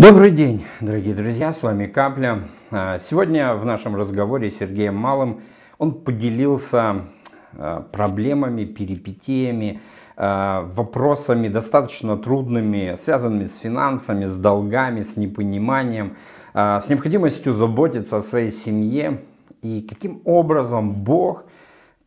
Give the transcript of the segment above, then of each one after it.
Добрый день, дорогие друзья, с вами Капля. А, сегодня в нашем разговоре с Сергеем Малым он поделился а, проблемами, перипетиями, а, вопросами достаточно трудными, связанными с финансами, с долгами, с непониманием, с необходимостью заботиться о своей семье и каким образом Бог –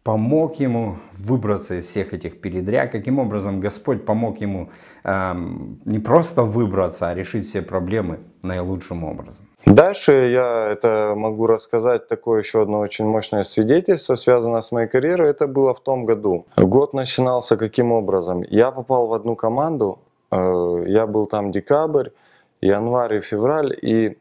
помог ему выбраться из всех этих передряг, каким образом Господь помог ему эм, не просто выбраться, а решить все проблемы наилучшим образом. Дальше я это могу рассказать такое еще одно очень мощное свидетельство, связанное с моей карьерой. Это было в том году. Год начинался каким образом? Я попал в одну команду, э, я был там декабрь, январь и февраль, и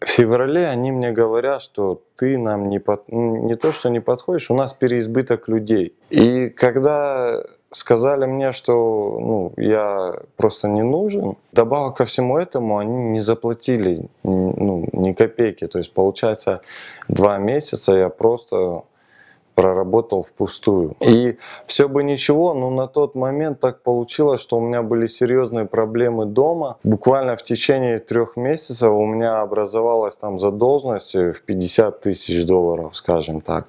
в феврале они мне говорят, что ты нам не, под... не то, что не подходишь, у нас переизбыток людей. И когда сказали мне, что ну, я просто не нужен, добавок ко всему этому они не заплатили ну, ни копейки. То есть получается два месяца я просто проработал впустую. И все бы ничего, но на тот момент так получилось, что у меня были серьезные проблемы дома. Буквально в течение трех месяцев у меня образовалась там задолженность э, в 50 тысяч долларов, скажем так.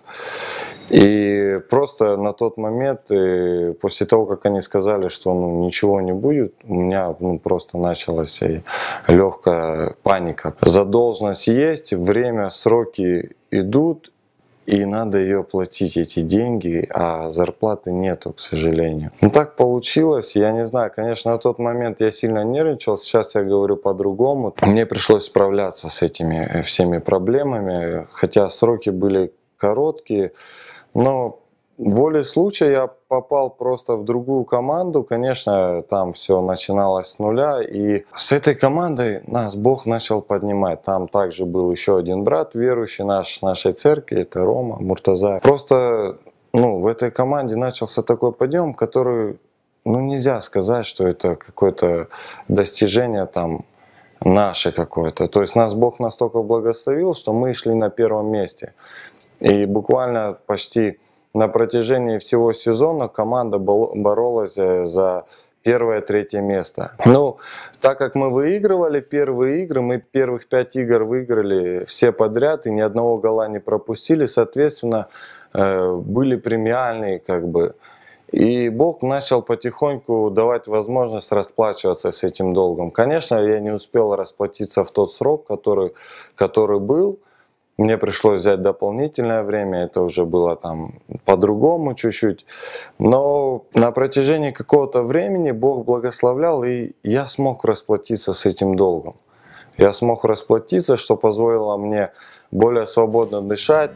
И просто на тот момент, и э, после того, как они сказали, что ну, ничего не будет, у меня ну, просто началась и э, легкая паника. Задолженность есть, время, сроки идут, и надо ее платить, эти деньги, а зарплаты нету, к сожалению. Ну так получилось, я не знаю, конечно, на тот момент я сильно нервничал, сейчас я говорю по-другому. Мне пришлось справляться с этими э, всеми проблемами, хотя сроки были короткие, но Волей случая я попал просто в другую команду. Конечно, там все начиналось с нуля. И с этой командой нас Бог начал поднимать. Там также был еще один брат верующий наш, нашей церкви. Это Рома Муртаза. Просто ну, в этой команде начался такой подъем, который ну, нельзя сказать, что это какое-то достижение там наше какое-то. То есть нас Бог настолько благословил, что мы шли на первом месте. И буквально почти на протяжении всего сезона команда боролась э, за первое-третье место. Ну, так как мы выигрывали первые игры, мы первых пять игр выиграли все подряд и ни одного гола не пропустили, соответственно, э, были премиальные как бы. И Бог начал потихоньку давать возможность расплачиваться с этим долгом. Конечно, я не успел расплатиться в тот срок, который, который был, мне пришлось взять дополнительное время, это уже было там по-другому чуть-чуть. Но на протяжении какого-то времени Бог благословлял, и я смог расплатиться с этим долгом. Я смог расплатиться, что позволило мне более свободно дышать.